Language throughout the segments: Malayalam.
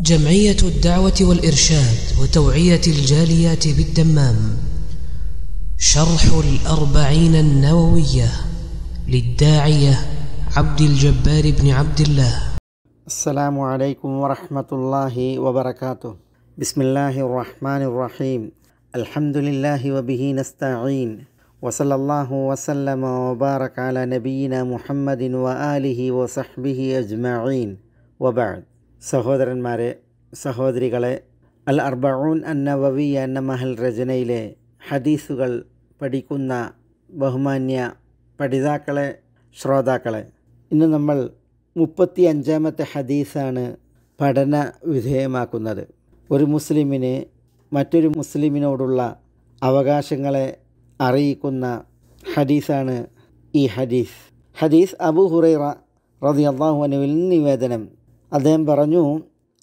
جمعية الدعوة والإرشاد وتوعية الجاليات بالدمام شرح الأربعين النووية للداعية عبد الجبار بن عبد الله السلام عليكم ورحمة الله وبركاته بسم الله الرحمن الرحيم الحمد لله وبه نستعين وصلى الله وسلم وبارك على نبينا محمد وآله وصحبه أجمعين وبعد സഹോദരന്മാരെ സഹോദരികളെ അൽ അർബഊൻ അന്നവവി എന്ന മഹൽ രചനയിലെ ഹദീസുകൾ പഠിക്കുന്ന ബഹുമാന്യ പഠിതാക്കളെ ശ്രോതാക്കളെ ഇന്ന് നമ്മൾ മുപ്പത്തി അഞ്ചാമത്തെ ഹദീസാണ് പഠന വിധേയമാക്കുന്നത് ഒരു മുസ്ലിമിന് മറ്റൊരു മുസ്ലിമിനോടുള്ള അവകാശങ്ങളെ അറിയിക്കുന്ന ഹദീസാണ് ഈ ഹദീസ് ഹദീസ് അബു ഹുറൈറ റതി അള്ളാഹു നിവേദനം അദ്ദേഹം പറഞ്ഞു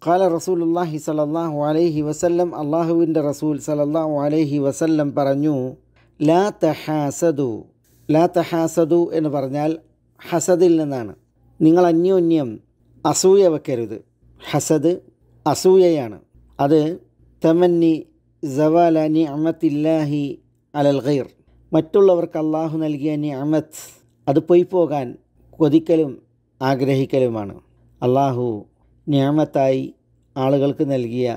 ഖാല റസൂലുല്ലാഹി സലല്ലാഹു അലൈഹി വസല്ലം അള്ളാഹുവിൻ്റെ റസൂൽ സലല്ലാഹു അലൈഹി വസല്ലം പറഞ്ഞു ലാ തഹാസദു ലാ തഹാസദു എന്ന് പറഞ്ഞാൽ ഹസദിൽ നിന്നാണ് നിങ്ങൾ അന്യോന്യം അസൂയ വെക്കരുത് ഹസദ് അസൂയയാണ് അത് തമന്നി ജവാലി അമത്തില്ലാഹി അലൽ ഗൈർ മറ്റുള്ളവർക്ക് അള്ളാഹു നൽകിയ നിഅമത്ത് അത് പോയി പോകാൻ കൊതിക്കലും ആഗ്രഹിക്കലുമാണ് അള്ളാഹു ഞാമത്തായി ആളുകൾക്ക് നൽകിയ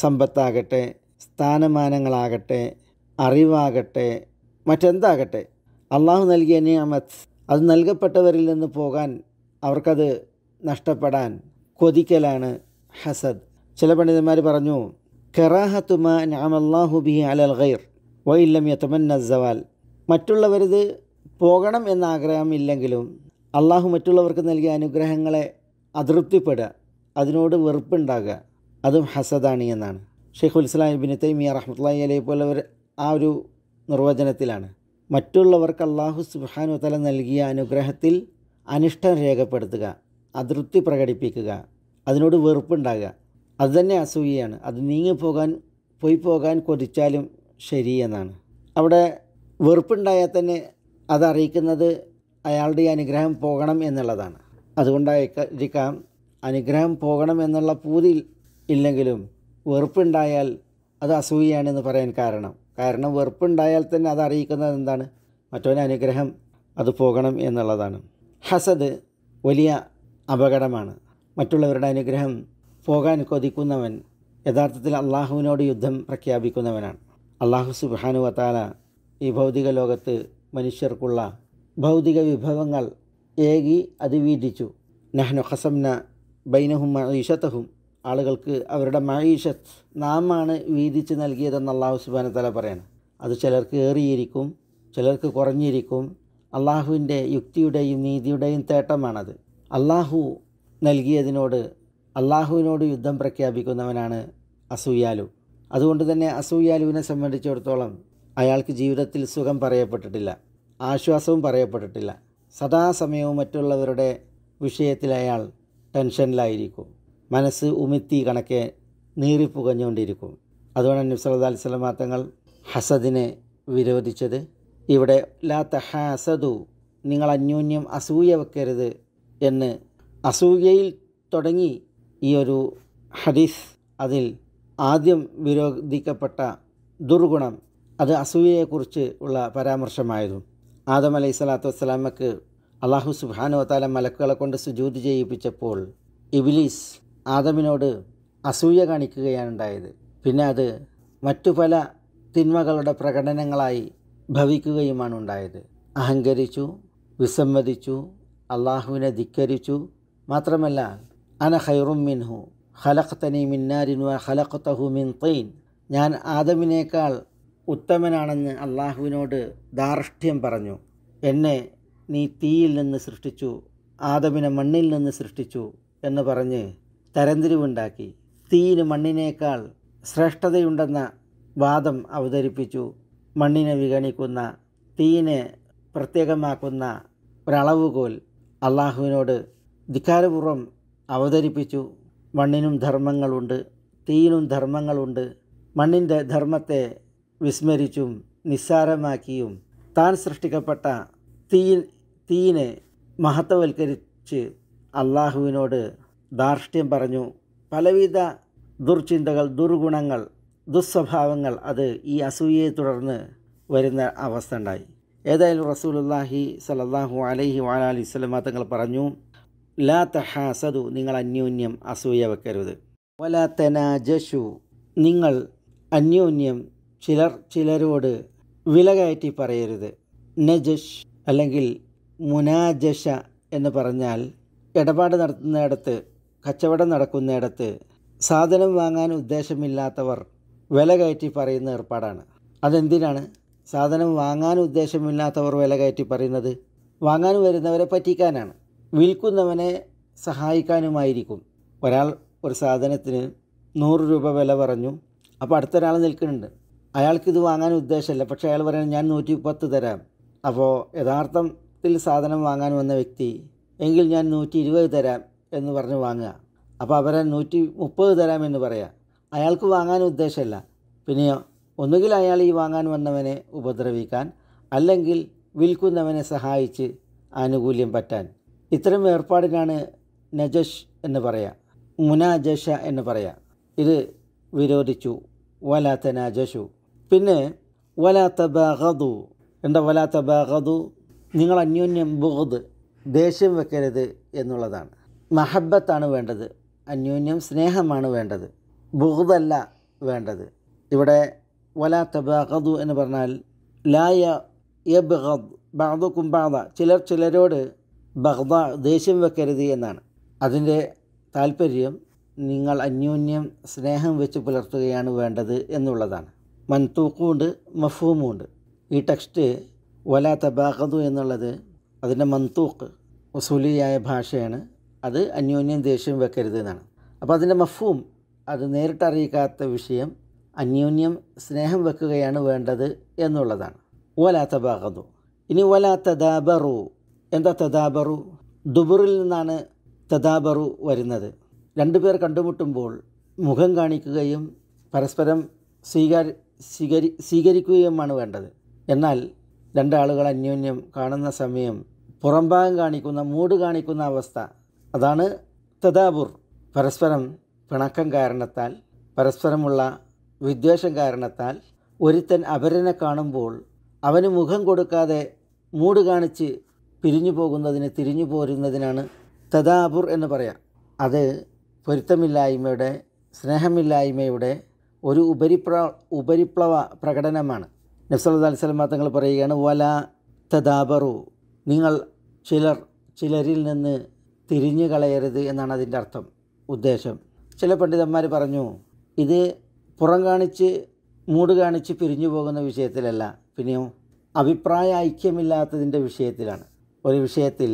സമ്പത്താകട്ടെ സ്ഥാനമാനങ്ങളാകട്ടെ അറിവാകട്ടെ മറ്റെന്താകട്ടെ അള്ളാഹു നൽകിയ നിയമത്ത് അത് നൽകപ്പെട്ടവരിൽ നിന്ന് പോകാൻ അവർക്കത് നഷ്ടപ്പെടാൻ കൊതിക്കലാണ് ഹസദ് ചില പണ്ഡിതന്മാർ പറഞ്ഞു കെറാഹത്തുമ ഞാമല്ലാഹു ബി അലൽ ഖൈർ വൈല്ലം യത്തമൻ നസവാൽ മറ്റുള്ളവരിത് പോകണം എന്ന ഇല്ലെങ്കിലും അള്ളാഹു മറ്റുള്ളവർക്ക് നൽകിയ അനുഗ്രഹങ്ങളെ അതൃപ്തിപ്പെടുക അതിനോട് വെറുപ്പുണ്ടാകുക അതും ഹസദാണി എന്നാണ് ഷെയ്ഖുൽ ഇസ്ലാം ഇബിന് തൈമിയ റഹ്മത്തുള്ളി അലൈഹി പോലവർ ആ ഒരു നിർവചനത്തിലാണ് മറ്റുള്ളവർക്ക് അള്ളാഹു സുബാനു തല നൽകിയ അനുഗ്രഹത്തിൽ അനിഷ്ടം രേഖപ്പെടുത്തുക അതൃപ്തി പ്രകടിപ്പിക്കുക അതിനോട് വെറുപ്പുണ്ടാകുക അതുതന്നെ അസൂയയാണ് അത് പോകാൻ പോയി പോകാൻ കൊതിച്ചാലും ശരി എന്നാണ് അവിടെ വെറുപ്പുണ്ടായാൽ തന്നെ അതറിയിക്കുന്നത് അയാളുടെ അനുഗ്രഹം പോകണം എന്നുള്ളതാണ് അതുകൊണ്ടായിരിക്കാം അനുഗ്രഹം പോകണമെന്നുള്ള പൂതി ഇല്ലെങ്കിലും വെറുപ്പുണ്ടായാൽ അത് അസൂയയാണെന്ന് പറയാൻ കാരണം കാരണം വെറുപ്പുണ്ടായാൽ തന്നെ അത് അറിയിക്കുന്നത് എന്താണ് മറ്റവന് അനുഗ്രഹം അത് പോകണം എന്നുള്ളതാണ് ഹസദ് വലിയ അപകടമാണ് മറ്റുള്ളവരുടെ അനുഗ്രഹം പോകാൻ കൊതിക്കുന്നവൻ യഥാർത്ഥത്തിൽ അള്ളാഹുവിനോട് യുദ്ധം പ്രഖ്യാപിക്കുന്നവനാണ് അള്ളാഹു സുബാനു വത്താല ഈ ഭൗതിക ലോകത്ത് മനുഷ്യർക്കുള്ള ഭൗതിക വിഭവങ്ങൾ ഏകി അത് വീതിച്ചു നഹ്നു ഹസംന ബൈനഹും മഴീഷത്തഹും ആളുകൾക്ക് അവരുടെ മഴീഷത്ത് നാമാണ് വീതിച്ച് നൽകിയതെന്ന് അള്ളാഹു സുബാന തല പറയണം അത് ചിലർക്ക് ഏറിയിരിക്കും ചിലർക്ക് കുറഞ്ഞിരിക്കും അള്ളാഹുവിൻ്റെ യുക്തിയുടെയും നീതിയുടെയും തേട്ടമാണത് അള്ളാഹു നൽകിയതിനോട് അള്ളാഹുവിനോട് യുദ്ധം പ്രഖ്യാപിക്കുന്നവനാണ് അസൂയാലു അതുകൊണ്ട് തന്നെ അസൂയാലുവിനെ സംബന്ധിച്ചിടത്തോളം അയാൾക്ക് ജീവിതത്തിൽ സുഖം പറയപ്പെട്ടിട്ടില്ല ആശ്വാസവും പറയപ്പെട്ടിട്ടില്ല സദാസമയവും മറ്റുള്ളവരുടെ വിഷയത്തിൽ അയാൾ ടെൻഷനിലായിരിക്കും മനസ്സ് ഉമിത്തി കണക്കെ നീറിപ്പുകഞ്ഞുകൊണ്ടിരിക്കും അതുകൊണ്ട് നബ്സല്ലാ അലിസ്ലാം തങ്ങൾ ഹസദിനെ വിരോധിച്ചത് ഇവിടെ ലാ തഹാസദു നിങ്ങൾ അന്യോന്യം അസൂയ വെക്കരുത് എന്ന് അസൂയയിൽ തുടങ്ങി ഈ ഒരു ഹദീസ് അതിൽ ആദ്യം വിരോധിക്കപ്പെട്ട ദുർഗുണം അത് അസൂയയെക്കുറിച്ച് ഉള്ള പരാമർശമായതും ആദം അലൈഹി സ്വലാത്തു വസ്സലാമക്ക് അള്ളാഹു സുബാനു വത്താല മലക്കുകളെ കൊണ്ട് സുജൂതി ചെയ്യിപ്പിച്ചപ്പോൾ ഇബിലീസ് ആദമിനോട് അസൂയ കാണിക്കുകയാണ് ഉണ്ടായത് പിന്നെ അത് മറ്റു പല തിന്മകളുടെ പ്രകടനങ്ങളായി ഭവിക്കുകയുമാണ് ഉണ്ടായത് അഹങ്കരിച്ചു വിസമ്മതിച്ചു അള്ളാഹുവിനെ ധിക്കരിച്ചു മാത്രമല്ല അന ഹൈറും മിൻഹു ഹലഖ് തനി മിന്നാരിൻ വ ഹലഖ് തഹു മിൻ തൈൻ ഞാൻ ആദമിനേക്കാൾ ഉത്തമനാണെന്ന് അള്ളാഹുവിനോട് ധാർഷ്ട്യം പറഞ്ഞു എന്നെ നീ തീയിൽ നിന്ന് സൃഷ്ടിച്ചു ആദമിനെ മണ്ണിൽ നിന്ന് സൃഷ്ടിച്ചു എന്ന് പറഞ്ഞ് തരംതിരിവുണ്ടാക്കി തീയിന് മണ്ണിനേക്കാൾ ശ്രേഷ്ഠതയുണ്ടെന്ന വാദം അവതരിപ്പിച്ചു മണ്ണിനെ വിഗണിക്കുന്ന തീയിനെ പ്രത്യേകമാക്കുന്ന ഒരളവുകോൽ അള്ളാഹുവിനോട് ധിക്കാരപൂർവ്വം അവതരിപ്പിച്ചു മണ്ണിനും ധർമ്മങ്ങളുണ്ട് തീയിനും ധർമ്മങ്ങളുണ്ട് മണ്ണിൻ്റെ ധർമ്മത്തെ വിസ്മരിച്ചും നിസ്സാരമാക്കിയും താൻ സൃഷ്ടിക്കപ്പെട്ട തീ തീയിനെ മഹത്വവൽക്കരിച്ച് അള്ളാഹുവിനോട് ധാർഷ്ട്യം പറഞ്ഞു പലവിധ ദുർചിന്തകൾ ദുർഗുണങ്ങൾ ദുസ്വഭാവങ്ങൾ അത് ഈ അസൂയയെ തുടർന്ന് വരുന്ന അവസ്ഥ ഉണ്ടായി ഏതായാലും റസൂലുല്ലാഹി സലല്ലാഹു അലൈഹി വാലി സ്വലമ തങ്ങൾ പറഞ്ഞു ലാ തഹാസദു നിങ്ങൾ അന്യോന്യം അസൂയ വെക്കരുത് വലാ തനാ ജഷു നിങ്ങൾ അന്യോന്യം ചിലർ ചിലരോട് വില കയറ്റി പറയരുത് നജഷ് അല്ലെങ്കിൽ മുനാജഷ എന്ന് പറഞ്ഞാൽ ഇടപാട് നടത്തുന്നിടത്ത് കച്ചവടം നടക്കുന്നിടത്ത് സാധനം വാങ്ങാൻ ഉദ്ദേശമില്ലാത്തവർ വില കയറ്റി പറയുന്ന ഏർപ്പാടാണ് അതെന്തിനാണ് സാധനം വാങ്ങാൻ ഉദ്ദേശമില്ലാത്തവർ വില കയറ്റി പറയുന്നത് വാങ്ങാൻ വരുന്നവരെ പറ്റിക്കാനാണ് വിൽക്കുന്നവനെ സഹായിക്കാനുമായിരിക്കും ഒരാൾ ഒരു സാധനത്തിന് നൂറ് രൂപ വില പറഞ്ഞു അപ്പോൾ അടുത്തൊരാൾ നിൽക്കുന്നുണ്ട് അയാൾക്കിത് വാങ്ങാൻ ഉദ്ദേശമല്ല പക്ഷേ അയാൾ പറയുന്നത് ഞാൻ നൂറ്റി പത്ത് തരാം അപ്പോൾ യഥാർത്ഥത്തിൽ സാധനം വാങ്ങാൻ വന്ന വ്യക്തി എങ്കിൽ ഞാൻ നൂറ്റി ഇരുപത് തരാം എന്ന് പറഞ്ഞ് വാങ്ങുക അപ്പോൾ അവരെ നൂറ്റി മുപ്പത് തരാമെന്ന് പറയാം അയാൾക്ക് വാങ്ങാൻ ഉദ്ദേശമല്ല പിന്നെയോ ഒന്നുകിൽ അയാൾ ഈ വാങ്ങാൻ വന്നവനെ ഉപദ്രവിക്കാൻ അല്ലെങ്കിൽ വിൽക്കുന്നവനെ സഹായിച്ച് ആനുകൂല്യം പറ്റാൻ ഇത്തരം ഏർപ്പാടിനാണ് നജഷ് എന്ന് പറയാം മുനാജഷ എന്ന് പറയാം ഇത് വിരോധിച്ചു വലാത്ത നജഷു പിന്നെ വലാ ബാഗതു എന്താ വലാ ബാഗതു നിങ്ങൾ അന്യോന്യം ബുഹദ് ദേഷ്യം വെക്കരുത് എന്നുള്ളതാണ് മഹബത്താണ് വേണ്ടത് അന്യോന്യം സ്നേഹമാണ് വേണ്ടത് ബുഹദല്ല വേണ്ടത് ഇവിടെ വലാ ബാഗതു എന്ന് പറഞ്ഞാൽ ലായ ബഹദ് ബാധു കുംബാദ ചിലർ ചിലരോട് ബഹദ ദേഷ്യം വെക്കരുത് എന്നാണ് അതിൻ്റെ താല്പര്യം നിങ്ങൾ അന്യോന്യം സ്നേഹം വെച്ച് പുലർത്തുകയാണ് വേണ്ടത് എന്നുള്ളതാണ് മൻതൂക്കുമുണ്ട് മഫൂമുണ്ട് ഈ ടെക്സ്റ്റ് വല തബാഖതു എന്നുള്ളത് അതിൻ്റെ മൻതൂക്ക് ഉസൂലിയായ ഭാഷയാണ് അത് അന്യോന്യം ദേഷ്യം വെക്കരുത് എന്നാണ് അപ്പോൾ അതിൻ്റെ മഫൂം അത് നേരിട്ടറിയിക്കാത്ത വിഷയം അന്യോന്യം സ്നേഹം വെക്കുകയാണ് വേണ്ടത് എന്നുള്ളതാണ് വല തബാഖതു ഇനി വല തദാബറു എന്താ തദാബറു ദുബറിൽ നിന്നാണ് തദാബറു വരുന്നത് രണ്ടുപേർ കണ്ടുമുട്ടുമ്പോൾ മുഖം കാണിക്കുകയും പരസ്പരം സ്വീകാര്യ സ്വീകരി സ്വീകരിക്കുകയുമാണ് വേണ്ടത് എന്നാൽ രണ്ടാളുകൾ അന്യോന്യം കാണുന്ന സമയം പുറംഭാഗം കാണിക്കുന്ന മൂട് കാണിക്കുന്ന അവസ്ഥ അതാണ് തദാബുർ പരസ്പരം പിണക്കം കാരണത്താൽ പരസ്പരമുള്ള വിദ്വേഷം കാരണത്താൽ ഒരുത്തൻ അപരനെ കാണുമ്പോൾ അവന് മുഖം കൊടുക്കാതെ മൂട് കാണിച്ച് പിരിഞ്ഞു പോകുന്നതിന് തിരിഞ്ഞു പോരുന്നതിനാണ് തഥാപുർ എന്ന് പറയാം അത് പൊരുത്തമില്ലായ്മയുടെ സ്നേഹമില്ലായ്മയുടെ ഒരു ഉപരിപ്ര ഉപരിപ്ലവ പ്രകടനമാണ് നബ്സല്ലാ അലിസ്ലമ തങ്ങൾ പറയുകയാണ് വല തദാബറു നിങ്ങൾ ചിലർ ചിലരിൽ നിന്ന് തിരിഞ്ഞു കളയരുത് എന്നാണ് അതിൻ്റെ അർത്ഥം ഉദ്ദേശം ചില പണ്ഡിതന്മാർ പറഞ്ഞു ഇത് പുറം കാണിച്ച് മൂട് കാണിച്ച് പിരിഞ്ഞു പോകുന്ന വിഷയത്തിലല്ല പിന്നെയോ അഭിപ്രായ ഐക്യമില്ലാത്തതിൻ്റെ വിഷയത്തിലാണ് ഒരു വിഷയത്തിൽ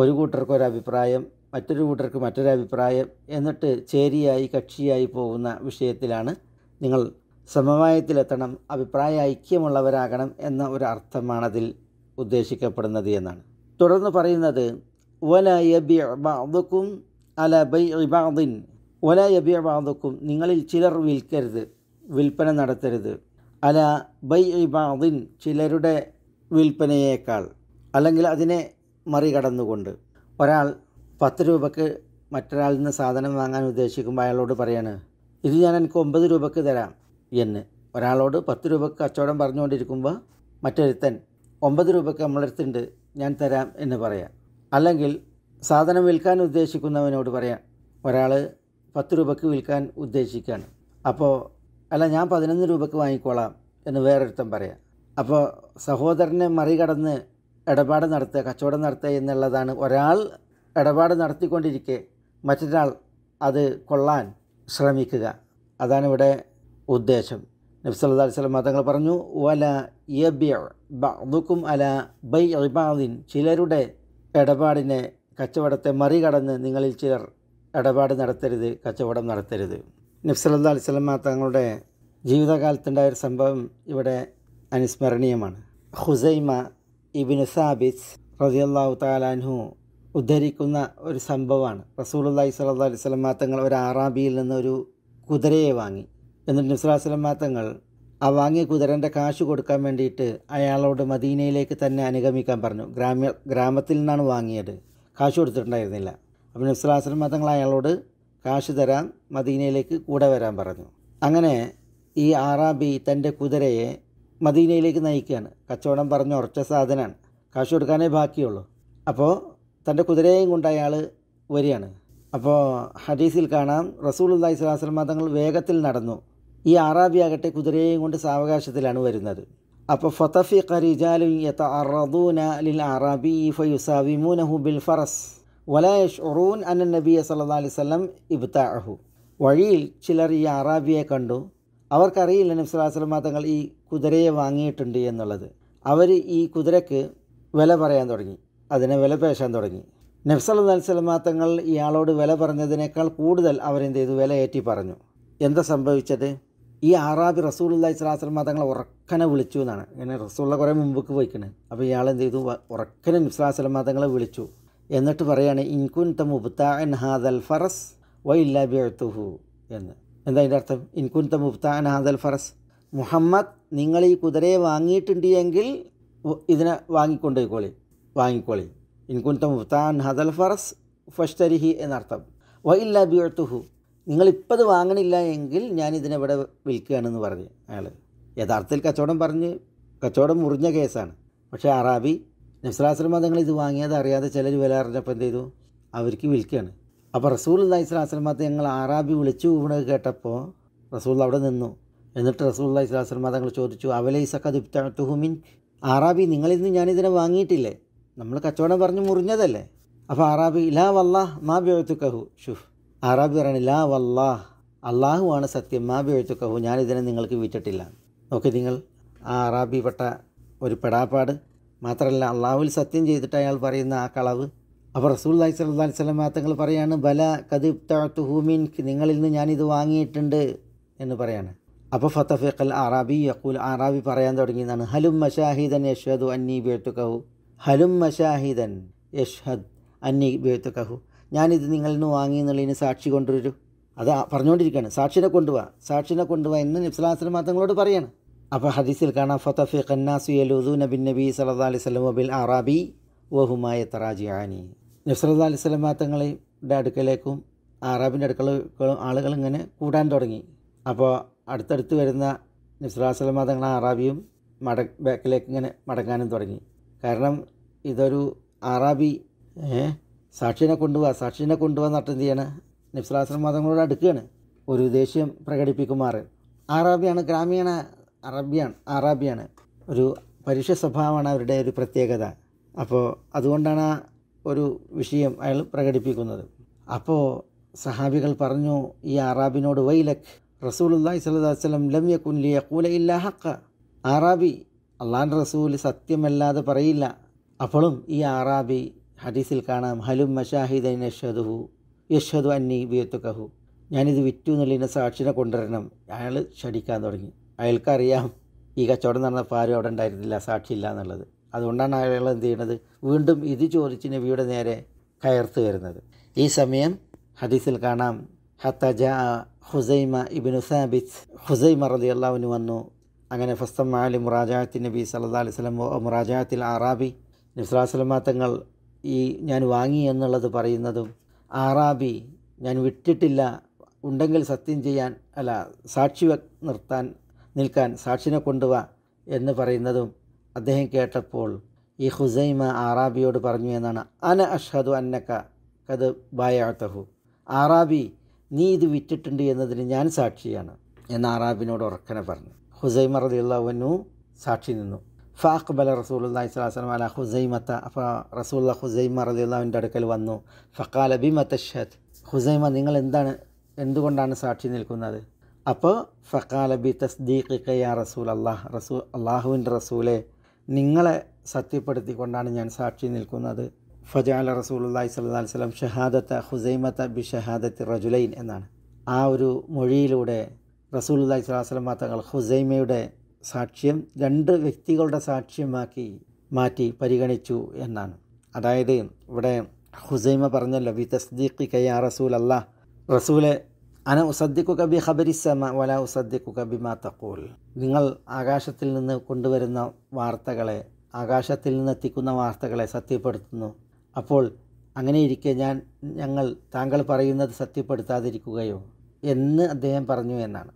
ഒരു കൂട്ടർക്ക് ഒരു അഭിപ്രായം മറ്റൊരു കൂട്ടർക്ക് മറ്റൊരഭിപ്രായം എന്നിട്ട് ചേരിയായി കക്ഷിയായി പോകുന്ന വിഷയത്തിലാണ് നിങ്ങൾ സമവായത്തിലെത്തണം അഭിപ്രായ ഐക്യമുള്ളവരാകണം എന്ന ഒരു അർത്ഥമാണതിൽ ഉദ്ദേശിക്കപ്പെടുന്നത് എന്നാണ് തുടർന്ന് പറയുന്നത് ഒല യബി ബാദുക്കും അല ബൈ ഇബാദിൻ ഒല നിങ്ങളിൽ ചിലർ വിൽക്കരുത് വിൽപ്പന നടത്തരുത് അല ബൈ ഇബാദിൻ ചിലരുടെ വിൽപ്പനയേക്കാൾ അല്ലെങ്കിൽ അതിനെ മറികടന്നുകൊണ്ട് ഒരാൾ പത്ത് രൂപക്ക് മറ്റൊരാളിൽ നിന്ന് സാധനം വാങ്ങാൻ ഉദ്ദേശിക്കുമ്പോൾ അയാളോട് പറയാണ് ഇത് ഞാൻ എനിക്ക് ഒമ്പത് രൂപയ്ക്ക് തരാം എന്ന് ഒരാളോട് പത്ത് രൂപയ്ക്ക് കച്ചവടം പറഞ്ഞുകൊണ്ടിരിക്കുമ്പോൾ മറ്റൊരുത്തൻ ഒമ്പത് രൂപയ്ക്ക് നമ്മളെടുത്തുണ്ട് ഞാൻ തരാം എന്ന് പറയാം അല്ലെങ്കിൽ സാധനം വിൽക്കാൻ ഉദ്ദേശിക്കുന്നവനോട് പറയാം ഒരാൾ പത്ത് രൂപയ്ക്ക് വിൽക്കാൻ ഉദ്ദേശിക്കുകയാണ് അപ്പോൾ അല്ല ഞാൻ പതിനൊന്ന് രൂപയ്ക്ക് വാങ്ങിക്കോളാം എന്ന് വേറൊരുത്തൻ പറയാം അപ്പോൾ സഹോദരനെ മറികടന്ന് ഇടപാട് നടത്തുക കച്ചവടം നടത്തുക എന്നുള്ളതാണ് ഒരാൾ ഇടപാട് നടത്തിക്കൊണ്ടിരിക്കെ മറ്റൊരാൾ അത് കൊള്ളാൻ ശ്രമിക്കുക അതാണ് ഇവിടെ ഉദ്ദേശം നബ്സല്ലാ അലിസ്ലം മതങ്ങൾ പറഞ്ഞു വല യബിക്കും അല ബൈ അബാദിൻ ചിലരുടെ ഇടപാടിനെ കച്ചവടത്തെ മറികടന്ന് നിങ്ങളിൽ ചിലർ ഇടപാട് നടത്തരുത് കച്ചവടം നടത്തരുത് നബ്സല്ലാ അലിസ്ലമ തങ്ങളുടെ ജീവിതകാലത്തുണ്ടായ സംഭവം ഇവിടെ അനുസ്മരണീയമാണ് ഹുസൈമ ഇബിൻ സാബിസ് റസിയല്ലാഹു താലാൻഹു ഉദ്ധരിക്കുന്ന ഒരു സംഭവമാണ് റസൂലുല്ലാഹി സ്വല്ലാ അലിസ്ലമ തങ്ങൾ ഒരു ആറാബിയിൽ നിന്ന് ഒരു കുതിരയെ വാങ്ങി എന്നിട്ട് നുസ്ലാസ്ലമ തങ്ങൾ ആ വാങ്ങിയ കുതിരൻ്റെ കാശ് കൊടുക്കാൻ വേണ്ടിയിട്ട് അയാളോട് മദീനയിലേക്ക് തന്നെ അനുഗമിക്കാൻ പറഞ്ഞു ഗ്രാമ്യ ഗ്രാമത്തിൽ നിന്നാണ് വാങ്ങിയത് കാശ് കൊടുത്തിട്ടുണ്ടായിരുന്നില്ല അപ്പം നുസ്ലാസ്ലമ തങ്ങൾ അയാളോട് കാശ് തരാൻ മദീനയിലേക്ക് കൂടെ വരാൻ പറഞ്ഞു അങ്ങനെ ഈ ആറാബി തൻ്റെ കുതിരയെ മദീനയിലേക്ക് നയിക്കുകയാണ് കച്ചവടം പറഞ്ഞ ഉറച്ച സാധനമാണ് കാശ് കൊടുക്കാനേ ബാക്കിയുള്ളൂ അപ്പോൾ തൻ്റെ കുതിരയും കൊണ്ട് അയാൾ വരികയാണ് അപ്പോൾ ഹദീസിൽ കാണാം റസൂൾ അള്ളഹി സ്വലാസ്ലമ തങ്ങൾ വേഗത്തിൽ നടന്നു ഈ ആകട്ടെ കുതിരയെയും കൊണ്ട് സാവകാശത്തിലാണ് വരുന്നത് അപ്പോൾ ഫതഫി ഖരിജാലു യത അറദൂന ലിൽ അറാബി ഫയുസാവിമൂനഹു ബിൽ ഫറസ് വലയഷ് ഒറൂൻ അന്ന നബി സല്ലാ അലൈഹി സ്വലം ഇബ്താഹു വഴിയിൽ ചിലർ ഈ അറാബിയെ കണ്ടു അവർക്കറിയില്ല നബി സ്വലാസ്ലമ തങ്ങൾ ഈ കുതിരയെ വാങ്ങിയിട്ടുണ്ട് എന്നുള്ളത് അവർ ഈ കുതിരക്ക് വില പറയാൻ തുടങ്ങി അതിനെ വില പേശാൻ തുടങ്ങി നബ്സലമ തങ്ങൾ ഇയാളോട് വില പറഞ്ഞതിനേക്കാൾ കൂടുതൽ അവരെന്ത് ചെയ്തു വിലയേറ്റി പറഞ്ഞു എന്താ സംഭവിച്ചത് ഈ ആറാബി റസൂലി സ്വലാസ്ലമ തങ്ങളെ ഉറക്കനെ വിളിച്ചു എന്നാണ് ഇങ്ങനെ റസൂള്ള കുറേ മുമ്പേക്ക് പോയിക്കണേ അപ്പോൾ ഇയാൾ എന്ത് ചെയ്തു ഉറക്കനെ നബ്സലാസ്ലമ തങ്ങളെ വിളിച്ചു എന്നിട്ട് പറയാണ് ഇൻകുൻ തമുബ്താൻ ഹാദൽ ഫറസ് വൈ വൈല്ല ബിഴത്തുഹു എന്ന് എന്താ അതിൻ്റെ അർത്ഥം ഇൻകുൻ തമുബ്താൻ ഹാദൽ ഫറസ് മുഹമ്മദ് നിങ്ങൾ ഈ കുതിരയെ വാങ്ങിയിട്ടുണ്ട് എങ്കിൽ ഇതിനെ വാങ്ങിക്കൊണ്ടുപോയിക്കോളി വാങ്ങിക്കോളി ഇൻകുന്ത മുഫ്താൻ ഹദൽ ഫറസ് ഫഷ്തരിഹി എന്നർത്ഥം വൈല്ല ബിയോട്ടുഹു നിങ്ങളിപ്പത് വാങ്ങണില്ല എങ്കിൽ ഞാനിതിനെവിടെ വിൽക്കുകയാണെന്ന് പറഞ്ഞു അയാൾ യഥാർത്ഥത്തിൽ കച്ചവടം പറഞ്ഞ് കച്ചവടം മുറിഞ്ഞ കേസാണ് പക്ഷേ അറാബി നബ്സലാസ്ലമ തങ്ങൾ ഇത് വാങ്ങിയത് അറിയാതെ ചിലർ വില അറിഞ്ഞപ്പോൾ എന്ത് ചെയ്തു അവർക്ക് വിൽക്കുകയാണ് അപ്പോൾ റസൂൽ അല്ലാഹി സ്വലാസ്ലമ തങ്ങൾ അറാബി വിളിച്ചു കൂടത് കേട്ടപ്പോൾ റസൂൽ അവിടെ നിന്നു എന്നിട്ട് റസൂൽ അല്ലാഹി സ്വലാസ്ലമ തങ്ങൾ ചോദിച്ചു അവലൈസക്കത് ഇബ്തഹുമിൻ അറാബി നിങ്ങളിന്ന് ഞാനിതിനെ വാങ്ങിയിട്ടില്ലേ നമ്മൾ കച്ചവടം പറഞ്ഞ് മുറിഞ്ഞതല്ലേ അപ്പോൾ ആറാബി ഇലാ വല്ലാഹ് മാ ബിഴത്തു കഹു ഷുഫ് ആറാബി പറയണ ഇലാ വല്ലാഹ് അള്ളാഹു ആണ് സത്യം മാ ബിഴത്തു കഹു ഞാനിതിനെ നിങ്ങൾക്ക് വിറ്റിട്ടില്ല നോക്കി നിങ്ങൾ ആ അറാബി പെട്ട ഒരു പെടാപ്പാട് മാത്രമല്ല അള്ളാഹുവിൽ സത്യം ചെയ്തിട്ട് അയാൾ പറയുന്ന ആ കളവ് അപ്പോൾ റസൂൽ അലൈഹി സ്വല്ലാ സ്വലം തങ്ങൾ പറയാണ് ബല കദിബ് തഴത്തു ഹൂമിൻ നിങ്ങളിൽ നിന്ന് ഞാനിത് വാങ്ങിയിട്ടുണ്ട് എന്ന് പറയാണ് അപ്പോൾ ഫത്തഫിഖൽ ആറാബി യക്കൂൽ ആറാബി പറയാൻ തുടങ്ങിയതാണ് ഹലും മഷാഹിദൻ യഷ്വദു അന്നീ ബിഴത്തു കഹു ഹലും മഷാഹിദൻ യഷ്ഹദ് അന്നി ബേത്തക്കഹു ഞാനിത് നിങ്ങളിൽ നിന്ന് വാങ്ങി എന്നുള്ളതിന് സാക്ഷി കൊണ്ടുവരൂ അത് പറഞ്ഞുകൊണ്ടിരിക്കുകയാണ് സാക്ഷിനെ കൊണ്ടുപോവാ സാക്ഷിനെ കൊണ്ടുപോവാ എന്ന് നിസ്ലാസ്ലം മാത്രങ്ങളോട് പറയാണ് അപ്പോൾ ഹദീസിൽ കാണാം ഫതഫി കന്നാസു യലൂദു നബിൻ നബി സലഹ് അലൈഹി സ്വലം അബിൽ അറാബി വഹുമായ ആനി നബ്സല്ലാ അലൈഹി സ്വലം മാത്രങ്ങളുടെ അടുക്കലേക്കും അറാബിൻ്റെ അടുക്കള ആളുകൾ ഇങ്ങനെ കൂടാൻ തുടങ്ങി അപ്പോൾ അടുത്തടുത്ത് വരുന്ന നബ്സല്ലാ സ്വലം മാത്രങ്ങൾ അറാബിയും മട ബാക്കിലേക്ക് ഇങ്ങനെ മടങ്ങാനും തുടങ്ങി കാരണം ഇതൊരു അറബി സാക്ഷിനെ കൊണ്ടുപോവാ സാക്ഷിനെ കൊണ്ടുപോകാൻ നട്ടെന്ത് ചെയ്യാണ് നിഫ്സലാസ്ലം മതങ്ങളോട് അടുക്കുകയാണ് ഒരു ദേഷ്യം പ്രകടിപ്പിക്കുമാറ് അറാബിയാണ് ഗ്രാമീണ അറബിയാണ് അറാബിയാണ് ഒരു പരുഷ സ്വഭാവമാണ് അവരുടെ ഒരു പ്രത്യേകത അപ്പോൾ അതുകൊണ്ടാണ് ആ ഒരു വിഷയം അയാൾ പ്രകടിപ്പിക്കുന്നത് അപ്പോൾ സഹാബികൾ പറഞ്ഞു ഈ അറാബിനോട് വൈലക് റസൂൽ അള്ളാഹി സ്വല്ലാ വസ്ലം ലം യക്കുൻ ലി ഇല്ല ഹക്ക അറാബി അള്ളാൻ റസൂൽ സത്യമല്ലാതെ പറയില്ല അപ്പോഴും ഈ ആറാബി ഹദീസിൽ കാണാം ഹലും മഷാഹിദൈൻ യഷദുഹു യഷദു അന്നി ബിയത്തുക്കഹു ഞാനിത് വിറ്റു എന്നുള്ളതിനെ സാക്ഷിനെ കൊണ്ടുവരണം അയാൾ ക്ഷടിക്കാൻ തുടങ്ങി അയാൾക്കറിയാം ഈ കച്ചവടം നടന്നപ്പോൾ ആരും അവിടെ ഉണ്ടായിരുന്നില്ല സാക്ഷിയില്ല എന്നുള്ളത് അതുകൊണ്ടാണ് അയാൾ എന്ത് ചെയ്യണത് വീണ്ടും ഇത് ചോദിച്ച് നബിയുടെ നേരെ കയർത്ത് വരുന്നത് ഈ സമയം ഹദീസിൽ കാണാം ഹത്തജ ഹുസൈമ ഇബിൻ ഹുസാബിസ് ഹുസൈമ റലി അള്ളാവിന് വന്നു അങ്ങനെ ഫസ്തം മാലി മുറാജാത്തി നബി സല്ലാ സ്വലം മുറാജാത്തിൽ ആറാബി നബ്സലാസ്ലമ തങ്ങൾ ഈ ഞാൻ വാങ്ങി എന്നുള്ളത് പറയുന്നതും ആറാബി ഞാൻ വിട്ടിട്ടില്ല ഉണ്ടെങ്കിൽ സത്യം ചെയ്യാൻ അല്ല സാക്ഷി നിർത്താൻ നിൽക്കാൻ സാക്ഷിനെ കൊണ്ടുവാ എന്ന് പറയുന്നതും അദ്ദേഹം കേട്ടപ്പോൾ ഈ ഹുസൈമ ആറാബിയോട് പറഞ്ഞു എന്നാണ് അന അഷ്ഹദു അന്നക്ക കത് ബായാത്തഹു ആറാബി നീ ഇത് വിറ്റിട്ടുണ്ട് എന്നതിന് ഞാൻ സാക്ഷിയാണ് എന്ന് ആറാബിനോട് ഉറക്കനെ പറഞ്ഞു ഹുസൈമ റദിയുള്ളവനു സാക്ഷി നിന്നു ഫാഖ് ബല റസൂലി സ്വലാസ്ലം അല ഹുസൈമത്ത അപ്പോൾ റസൂല്ല ഹുസൈമ റദിയുള്ളവൻ്റെ അടുക്കൽ വന്നു ഫക്കാൽ ബിമത്തഷദ് ഹുസൈമ നിങ്ങൾ എന്താണ് എന്തുകൊണ്ടാണ് സാക്ഷി നിൽക്കുന്നത് അപ്പോൾ ഫക്കാൽ ബി തസ്ദീഖിക്ക യാ റസൂൽ അള്ളാഹ് റസൂ അള്ളാഹുവിൻ്റെ റസൂലെ നിങ്ങളെ സത്യപ്പെടുത്തിക്കൊണ്ടാണ് ഞാൻ സാക്ഷി നിൽക്കുന്നത് ഫജാല റസൂലി സല്ലാ വസ്ലം ഷഹാദത്ത ഹുസൈമത്ത ബി ഷഹാദത്ത് റജുലൈൻ എന്നാണ് ആ ഒരു മൊഴിയിലൂടെ റസൂലുല്ലാഹി സ്വലാസ്ലം തങ്ങൾ ഹുസൈമയുടെ സാക്ഷ്യം രണ്ട് വ്യക്തികളുടെ സാക്ഷ്യമാക്കി മാറ്റി പരിഗണിച്ചു എന്നാണ് അതായത് ഇവിടെ ഹുസൈമ പറഞ്ഞല്ലോ വി തസ്ദീഖി കൈ ആ റസൂൽ അല്ലാ റസൂലെ അന ഉസദ്ദിഖു കബി ഖബരിസമ വല ഉസദ്ദിഖു കബി മാ തക്കൂൽ നിങ്ങൾ ആകാശത്തിൽ നിന്ന് കൊണ്ടുവരുന്ന വാർത്തകളെ ആകാശത്തിൽ നിന്ന് എത്തിക്കുന്ന വാർത്തകളെ സത്യപ്പെടുത്തുന്നു അപ്പോൾ അങ്ങനെയിരിക്കെ ഞാൻ ഞങ്ങൾ താങ്കൾ പറയുന്നത് സത്യപ്പെടുത്താതിരിക്കുകയോ എന്ന് അദ്ദേഹം പറഞ്ഞു എന്നാണ്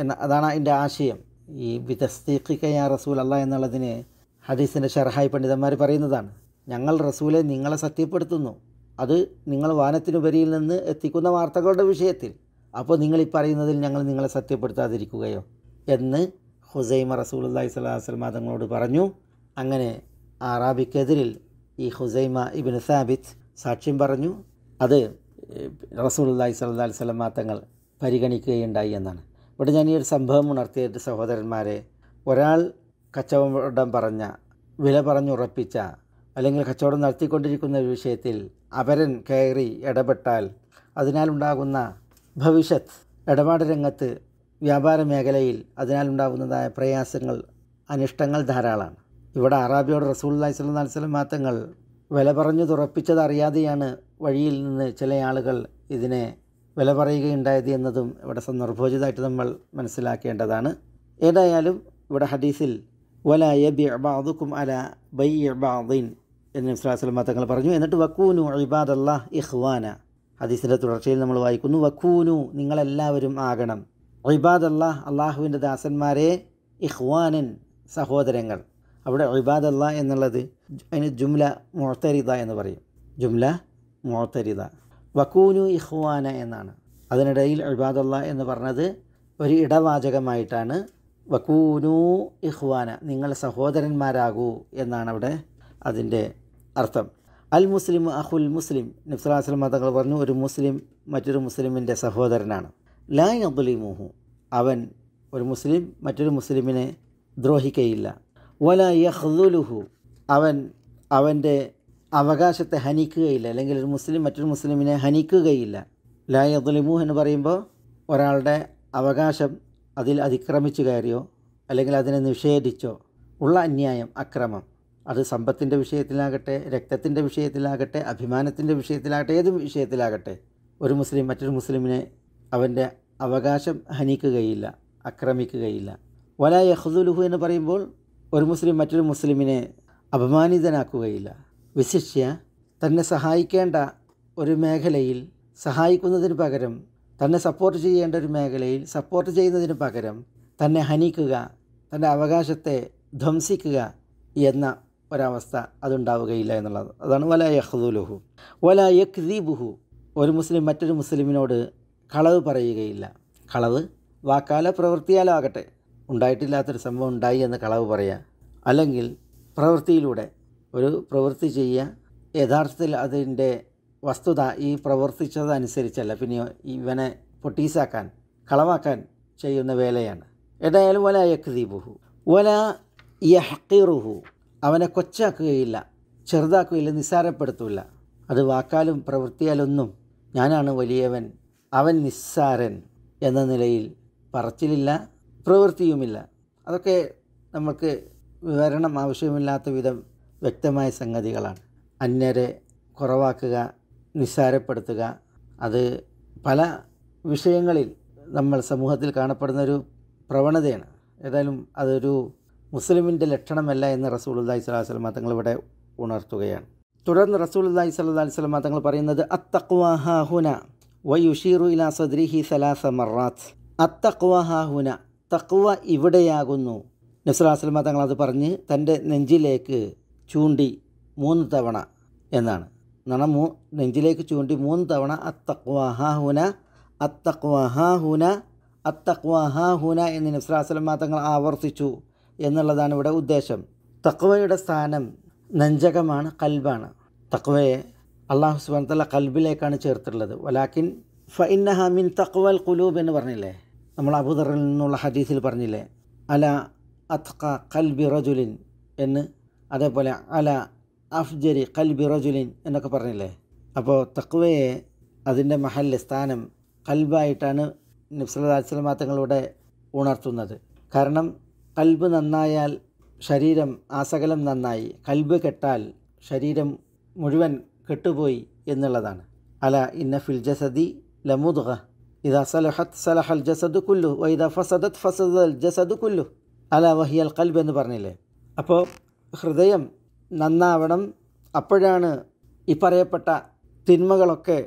എന്ന അതാണ് അതിൻ്റെ ആശയം ഈ വിതസ്തീഖിക്കയ റസൂൽ അല്ല എന്നുള്ളതിന് ഹദീസിൻ്റെ ഷർഹായി പണ്ഡിതന്മാർ പറയുന്നതാണ് ഞങ്ങൾ റസൂലെ നിങ്ങളെ സത്യപ്പെടുത്തുന്നു അത് നിങ്ങൾ വാനത്തിനുപരിയിൽ നിന്ന് എത്തിക്കുന്ന വാർത്തകളുടെ വിഷയത്തിൽ അപ്പോൾ നിങ്ങൾ ഈ പറയുന്നതിൽ ഞങ്ങൾ നിങ്ങളെ സത്യപ്പെടുത്താതിരിക്കുകയോ എന്ന് ഹുസൈമ റസൂൽ അള്ളഹി സ്വലാസ്ലമ തങ്ങളോട് പറഞ്ഞു അങ്ങനെ അറാബിക്കെതിരിൽ ഈ ഹുസൈമ ഇബിൻ സാബിത്ത് സാക്ഷ്യം പറഞ്ഞു അത് റസൂൽ അള്ളഹി സ്വല്ലാ സ്വലമാ തങ്ങൾ പരിഗണിക്കുകയുണ്ടായി എന്നാണ് ഇവിടെ ഞാൻ ഈ ഒരു സംഭവം ഉണർത്തിയിട്ട് സഹോദരന്മാരെ ഒരാൾ കച്ചവടം പറഞ്ഞ വില പറഞ്ഞുറപ്പിച്ച അല്ലെങ്കിൽ കച്ചവടം നടത്തിക്കൊണ്ടിരിക്കുന്ന ഒരു വിഷയത്തിൽ അപരൻ കയറി ഇടപെട്ടാൽ അതിനാലുണ്ടാകുന്ന ഭവിഷ്യത് ഇടപാട് രംഗത്ത് വ്യാപാര മേഖലയിൽ അതിനാലുണ്ടാകുന്നതായ പ്രയാസങ്ങൾ അനിഷ്ടങ്ങൾ ധാരാളമാണ് ഇവിടെ അറാബിയോട് റസൂൽ അലൈഹി സ്വലം മാത്തങ്ങൾ വില പറഞ്ഞു തുറപ്പിച്ചത് അറിയാതെയാണ് വഴിയിൽ നിന്ന് ചില ആളുകൾ ഇതിനെ വില പറയുകയുണ്ടായത് എന്നതും ഇവിടെ സന്ദർഭോചിതമായിട്ട് നമ്മൾ മനസ്സിലാക്കേണ്ടതാണ് ഏതായാലും ഇവിടെ ഹദീസിൽ വല എബി അബാദുക്കും അല ബൈ അബാദീൻ എന്ന് ഇസ്ലാസ്ലമ തങ്ങൾ പറഞ്ഞു എന്നിട്ട് വക്കൂനു ഇബാദ് അള്ളാഹ് ഇഹ്വാന ഹദീസിൻ്റെ തുടർച്ചയിൽ നമ്മൾ വായിക്കുന്നു വക്കൂനു നിങ്ങളെല്ലാവരും ആകണം ഇബാദ് അള്ളാഹ് അള്ളാഹുവിൻ്റെ ദാസന്മാരെ ഇഹ്വാനൻ സഹോദരങ്ങൾ അവിടെ ഇബാദ് അള്ളാഹ് എന്നുള്ളത് അതിന് ജുംല മുഴത്തരിത എന്ന് പറയും ജുംല മുഴത്തരിത വക്കൂനു ഇഹ്വാന എന്നാണ് അതിനിടയിൽ അഴ്ബാദുള്ള എന്ന് പറഞ്ഞത് ഒരു ഇടവാചകമായിട്ടാണ് വക്കൂനു ഇഹ്വാന നിങ്ങൾ സഹോദരന്മാരാകൂ എന്നാണ് അവിടെ അതിൻ്റെ അർത്ഥം അൽ മുസ്ലിം അഹുൽ മുസ്ലിം നിഫ്സലാസ്ലം മതങ്ങൾ പറഞ്ഞു ഒരു മുസ്ലിം മറ്റൊരു മുസ്ലിമിൻ്റെ സഹോദരനാണ് ലാ അബുലിമുഹു അവൻ ഒരു മുസ്ലിം മറ്റൊരു മുസ്ലിമിനെ ദ്രോഹിക്കയില്ല വല യഹ്ദുലുഹു അവൻ അവൻ്റെ അവകാശത്തെ ഹനിക്കുകയില്ല അല്ലെങ്കിൽ ഒരു മുസ്ലിം മറ്റൊരു മുസ്ലിമിനെ ഹനിക്കുകയില്ല ലായദ്ലിമു എന്ന് പറയുമ്പോൾ ഒരാളുടെ അവകാശം അതിൽ അതിക്രമിച്ചു കയറിയോ അല്ലെങ്കിൽ അതിനെ നിഷേധിച്ചോ ഉള്ള അന്യായം അക്രമം അത് സമ്പത്തിൻ്റെ വിഷയത്തിലാകട്ടെ രക്തത്തിൻ്റെ വിഷയത്തിലാകട്ടെ അഭിമാനത്തിൻ്റെ വിഷയത്തിലാകട്ടെ ഏത് വിഷയത്തിലാകട്ടെ ഒരു മുസ്ലിം മറ്റൊരു മുസ്ലിമിനെ അവൻ്റെ അവകാശം ഹനിക്കുകയില്ല അക്രമിക്കുകയില്ല വലായ യഹ്ദുലുഹു എന്ന് പറയുമ്പോൾ ഒരു മുസ്ലിം മറ്റൊരു മുസ്ലിമിനെ അപമാനിതനാക്കുകയില്ല വിശിഷ്യ തന്നെ സഹായിക്കേണ്ട ഒരു മേഖലയിൽ സഹായിക്കുന്നതിന് പകരം തന്നെ സപ്പോർട്ട് ചെയ്യേണ്ട ഒരു മേഖലയിൽ സപ്പോർട്ട് ചെയ്യുന്നതിന് പകരം തന്നെ ഹനിക്കുക തൻ്റെ അവകാശത്തെ ധ്വംസിക്കുക എന്ന ഒരവസ്ഥ അതുണ്ടാവുകയില്ല എന്നുള്ളത് അതാണ് വല യഹ്ദുലുഹു വല യക്ദീബുഹു ഒരു മുസ്ലിം മറ്റൊരു മുസ്ലിമിനോട് കളവ് പറയുകയില്ല കളവ് വാക്കാല പ്രവൃത്തിയാലാകട്ടെ ഉണ്ടായിട്ടില്ലാത്തൊരു സംഭവം ഉണ്ടായി എന്ന് കളവ് പറയുക അല്ലെങ്കിൽ പ്രവൃത്തിയിലൂടെ ഒരു പ്രവൃത്തി ചെയ്യുക യഥാർത്ഥത്തിൽ അതിൻ്റെ വസ്തുത ഈ പ്രവർത്തിച്ചതനുസരിച്ചല്ല പിന്നെ ഇവനെ പൊട്ടീസാക്കാൻ കളവാക്കാൻ ചെയ്യുന്ന വേലയാണ് ഏതായാലും വല ബുഹു വല യഹീറുഹു അവനെ കൊച്ചാക്കുകയില്ല ചെറുതാക്കുകയില്ല നിസ്സാരപ്പെടുത്തില്ല അത് വാക്കാലും പ്രവൃത്തിയാലൊന്നും ഞാനാണ് വലിയവൻ അവൻ നിസ്സാരൻ എന്ന നിലയിൽ പറച്ചിലില്ല പ്രവൃത്തിയുമില്ല അതൊക്കെ നമുക്ക് വിവരണം ആവശ്യമില്ലാത്ത വിധം വ്യക്തമായ സംഗതികളാണ് അന്യരെ കുറവാക്കുക നിസ്സാരപ്പെടുത്തുക അത് പല വിഷയങ്ങളിൽ നമ്മൾ സമൂഹത്തിൽ കാണപ്പെടുന്നൊരു പ്രവണതയാണ് ഏതായാലും അതൊരു മുസ്ലിമിൻ്റെ ലക്ഷണമല്ല എന്ന് റസൂൽ അല്ലാഹി സ്വലാഹു വസ്ലമ തങ്ങൾ ഇവിടെ ഉണർത്തുകയാണ് തുടർന്ന് റസൂൽ അല്ലാഹി അലൈഹി വസ്ലമ തങ്ങൾ പറയുന്നത് അത്തക്വാഹാഹുന വയുഷീറു ഇലാ സദ്രിഹി സലാസ മറാത്ത് അത്തക്വാഹാഹുന തക്വ ഇവിടെയാകുന്നു നബ്സുലാഹു വസ്ലമ തങ്ങൾ അത് പറഞ്ഞ് തൻ്റെ നെഞ്ചിലേക്ക് ചൂണ്ടി മൂന്ന് തവണ എന്നാണ് നണ മൂ നെഞ്ചിലേക്ക് ചൂണ്ടി മൂന്ന് തവണ അത്തക്വാഹാഹുന അത്തക്വാഹാഹുന അത്തക്വാഹാഹുന എന്ന് നിസ്രാസലമ തങ്ങൾ ആവർത്തിച്ചു എന്നുള്ളതാണ് ഇവിടെ ഉദ്ദേശം തക്വയുടെ സ്ഥാനം നഞ്ചകമാണ് കൽബാണ് തക്വയെ അള്ളാഹു സുബാനത്തല്ല കൽബിലേക്കാണ് ചേർത്തിട്ടുള്ളത് വലാക്കിൻ ഫൈന്നഹ മിൻ തക്വൽ കുലൂബ് എന്ന് പറഞ്ഞില്ലേ നമ്മൾ അബുദറിൽ നിന്നുള്ള ഹദീസിൽ പറഞ്ഞില്ലേ അല അത്ക കൽബി റജുലിൻ എന്ന് അതേപോലെ അല അഫ്ജരി കൽബി റജുലിൻ എന്നൊക്കെ പറഞ്ഞില്ലേ അപ്പോൾ തക്വയെ അതിൻ്റെ മഹല്ല് സ്ഥാനം കൽബായിട്ടാണ് നബ്സലാസ്ലമാ തങ്ങളുടെ ഉണർത്തുന്നത് കാരണം കൽബ് നന്നായാൽ ശരീരം ആസകലം നന്നായി കൽബ് കെട്ടാൽ ശരീരം മുഴുവൻ കെട്ടുപോയി എന്നുള്ളതാണ് അല ഇന്ന ഫിൽ ജസദി ലമുദ്ഗ ഇത് അസലഹത് സലഹൽ ജസദ് കുല്ലു വൈദ ഫസദത് ഫസദൽ ജസദ് കുല്ലു അല വഹിയൽ കൽബ് എന്ന് പറഞ്ഞില്ലേ അപ്പോൾ ഹൃദയം നന്നാവണം അപ്പോഴാണ് ഈ പറയപ്പെട്ട തിന്മകളൊക്കെ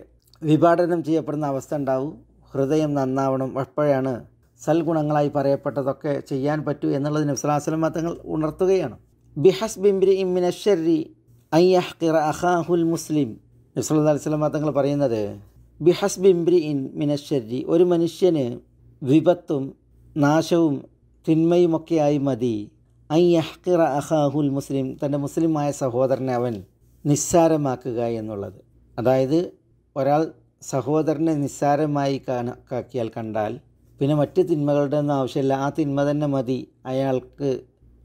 വിഭാടനം ചെയ്യപ്പെടുന്ന അവസ്ഥ ഉണ്ടാവും ഹൃദയം നന്നാവണം അപ്പോഴാണ് സൽഗുണങ്ങളായി പറയപ്പെട്ടതൊക്കെ ചെയ്യാൻ പറ്റൂ എന്നുള്ളതിന് ഇസ്ലാസ്ലം തങ്ങൾ ഉണർത്തുകയാണ് ബിഹസ് ബിംബ്രി ഇമ്മിനശ്വരി അയ്യഹ്ഖിറ അഹാഹുൽ മുസ്ലിം നബ്സുല്ലാ അലിസ്ലാം തങ്ങൾ പറയുന്നത് ബിഹസ് ബിംബ്രി ഇൻ മിനശ്വരി ഒരു മനുഷ്യന് വിപത്തും നാശവും തിന്മയുമൊക്കെയായി മതി അയ്യഹ്കിറ അഹാഹുൽ മുസ്ലിം തൻ്റെ മുസ്ലിമായ സഹോദരനെ അവൻ നിസ്സാരമാക്കുക എന്നുള്ളത് അതായത് ഒരാൾ സഹോദരനെ നിസ്സാരമായി കാക്കിയാൽ കണ്ടാൽ പിന്നെ മറ്റ് തിന്മകളുടെ ഒന്നും ആവശ്യമില്ല ആ തിന്മ തന്നെ മതി അയാൾക്ക്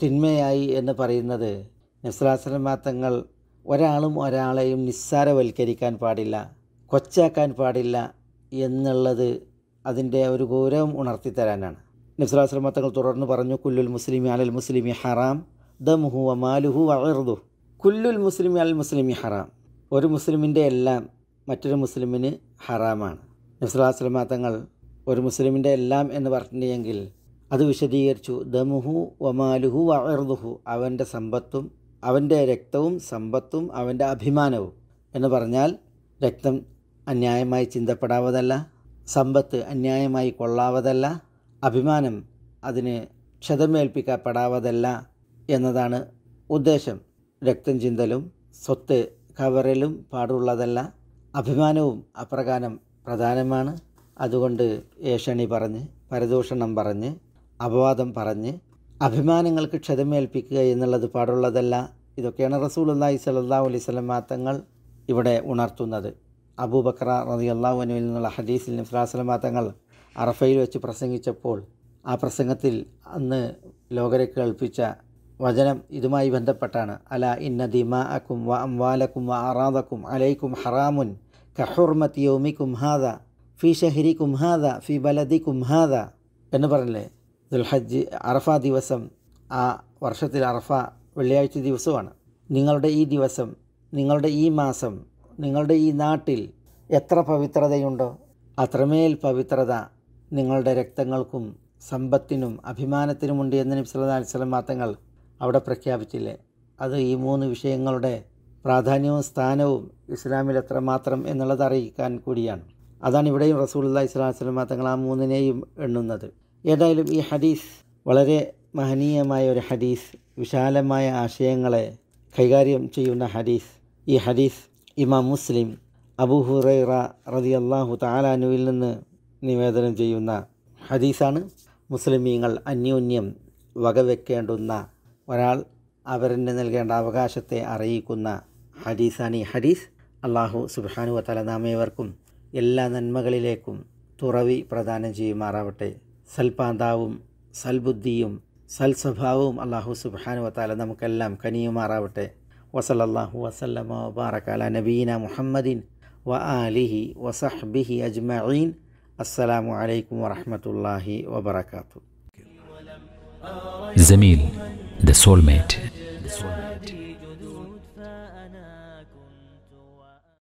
തിന്മയായി എന്ന് പറയുന്നത് നിസ്രാശ്രമാത്തങ്ങൾ ഒരാളും ഒരാളെയും നിസ്സാരവൽക്കരിക്കാൻ പാടില്ല കൊച്ചാക്കാൻ പാടില്ല എന്നുള്ളത് അതിൻ്റെ ഒരു ഗൗരവം ഉണർത്തിത്തരാനാണ് നബ്സലാസ്ലമ തങ്ങൾ തുടർന്ന് പറഞ്ഞു കുല്ലുൽ മുസ്ലിമി അലൽ മുസ്ലിമി ഹറാം ദമുഹു അമാലുഹു അയർദു കുല്ലുൽ മുസ്ലിമി അൽ മുസ്ലിമി ഹറാം ഒരു മുസ്ലിമിൻ്റെ എല്ലാം മറ്റൊരു മുസ്ലിമിന് ഹറാമാണ് നബ്സലാസ്ലമ തങ്ങൾ ഒരു മുസ്ലിമിൻ്റെ എല്ലാം എന്ന് പറഞ്ഞിട്ടുണ്ടെങ്കിൽ അത് വിശദീകരിച്ചു ദമുഹു ഒമാലുഹു അയർദുഹു അവൻ്റെ സമ്പത്തും അവൻ്റെ രക്തവും സമ്പത്തും അവൻ്റെ അഭിമാനവും എന്ന് പറഞ്ഞാൽ രക്തം അന്യായമായി ചിന്തപ്പെടാവതല്ല സമ്പത്ത് അന്യായമായി കൊള്ളാവതല്ല അഭിമാനം അതിന് ക്ഷതമേൽപ്പിക്കപ്പെടാവതല്ല എന്നതാണ് ഉദ്ദേശം രക്തം ചിന്തലും സ്വത്ത് കവറലും പാടുള്ളതല്ല അഭിമാനവും അപ്രകാരം പ്രധാനമാണ് അതുകൊണ്ട് ഏഷണി പറഞ്ഞ് പരദൂഷണം പറഞ്ഞ് അപവാദം പറഞ്ഞ് അഭിമാനങ്ങൾക്ക് ക്ഷതമേൽപ്പിക്കുക എന്നുള്ളത് പാടുള്ളതല്ല ഇതൊക്കെയാണ് റസൂലുല്ലാഹി സലല്ലാഹു അലൈഹി സ്വലം തങ്ങൾ ഇവിടെ ഉണർത്തുന്നത് അബൂബക്ര റതിയല്ലാഹു അനുവിൽ നിന്നുള്ള ഹദീസിൽ നിഫ്ലാസ്ലമാ തങ്ങൾ അറഫയിൽ വെച്ച് പ്രസംഗിച്ചപ്പോൾ ആ പ്രസംഗത്തിൽ അന്ന് ലോകരെ കേൾപ്പിച്ച വചനം ഇതുമായി ബന്ധപ്പെട്ടാണ് അല ഇന്ന അക്കും വ അംവാലക്കും വ അറാദക്കും അലൈക്കും ഹറാമുൻ കഹുർമത്തി ഓമി കുംഹാദ ഫി ഷഹരി കുംഹാദ ഫി ബലദി കുംഹാദ എന്ന് പറഞ്ഞില്ലേ ദുൽഹജ്ജ് അറഫ ദിവസം ആ വർഷത്തിൽ അറഫ വെള്ളിയാഴ്ച ദിവസമാണ് നിങ്ങളുടെ ഈ ദിവസം നിങ്ങളുടെ ഈ മാസം നിങ്ങളുടെ ഈ നാട്ടിൽ എത്ര പവിത്രതയുണ്ടോ അത്രമേൽ പവിത്രത നിങ്ങളുടെ രക്തങ്ങൾക്കും സമ്പത്തിനും അഭിമാനത്തിനുമുണ്ട് എന്ന് നബി സല്ലാ അലിസ്ലം മാത്രങ്ങൾ അവിടെ പ്രഖ്യാപിച്ചില്ലേ അത് ഈ മൂന്ന് വിഷയങ്ങളുടെ പ്രാധാന്യവും സ്ഥാനവും ഇസ്ലാമിൽ എത്രമാത്രം എന്നുള്ളത് അറിയിക്കാൻ കൂടിയാണ് അതാണ് ഇവിടെയും റസൂല്ലാ ഇസ്ലാം തങ്ങൾ ആ മൂന്നിനെയും എണ്ണുന്നത് ഏതായാലും ഈ ഹദീസ് വളരെ മഹനീയമായ ഒരു ഹദീസ് വിശാലമായ ആശയങ്ങളെ കൈകാര്യം ചെയ്യുന്ന ഹദീസ് ഈ ഹദീസ് ഇമാം മുസ്ലിം അബു ഹുറൈറ റതി അള്ളാഹു താലാനുവിൽ നിന്ന് നിവേദനം ചെയ്യുന്ന ഹദീസാണ് മുസ്ലിമീങ്ങൾ അന്യോന്യം വകവെക്കേണ്ടുന്ന ഒരാൾ അവരന് നൽകേണ്ട അവകാശത്തെ അറിയിക്കുന്ന ഹദീസാണ് ഈ ഹദീസ് അള്ളാഹു സുബാനു വത്തല നാമേവർക്കും എല്ലാ നന്മകളിലേക്കും തുറവി പ്രദാനം ചെയ്യുമാറാവട്ടെ സൽപാന്താവും സൽബുദ്ധിയും സൽസ്വഭാവവും അള്ളാഹു സുബാനു വത്താല നമുക്കെല്ലാം കനിയുമാറാവട്ടെ വസലല്ലാഹു വസല്ലമ വബാറക്കാല നബീന മുഹമ്മദിൻ വ ആലിഹി വസഹ്ബിഹി അജ്മീൻ السلام عليكم ورحمة الله وبركاته زميل The Soulmate, The soulmate.